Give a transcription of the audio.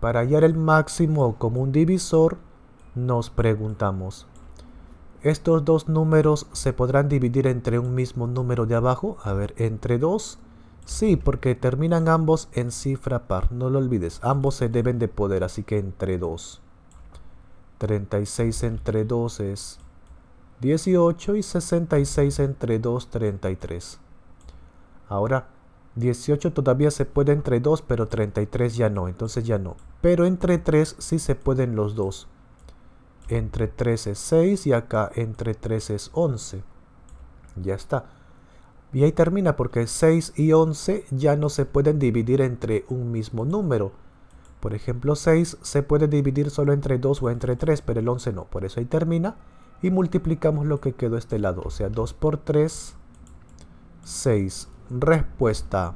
Para hallar el máximo común divisor, nos preguntamos, ¿estos dos números se podrán dividir entre un mismo número de abajo? A ver, ¿entre dos? Sí, porque terminan ambos en cifra par, no lo olvides. Ambos se deben de poder, así que entre dos. 36 entre 2 es 18 y 66 entre 2, 33. Ahora, 18 todavía se puede entre 2, pero 33 ya no, entonces ya no. Pero entre 3 sí se pueden los dos. Entre 3 es 6 y acá entre 3 es 11. Ya está. Y ahí termina porque 6 y 11 ya no se pueden dividir entre un mismo número. Por ejemplo, 6 se puede dividir solo entre 2 o entre 3, pero el 11 no. Por eso ahí termina. Y multiplicamos lo que quedó este lado. O sea, 2 por 3, 6 respuesta.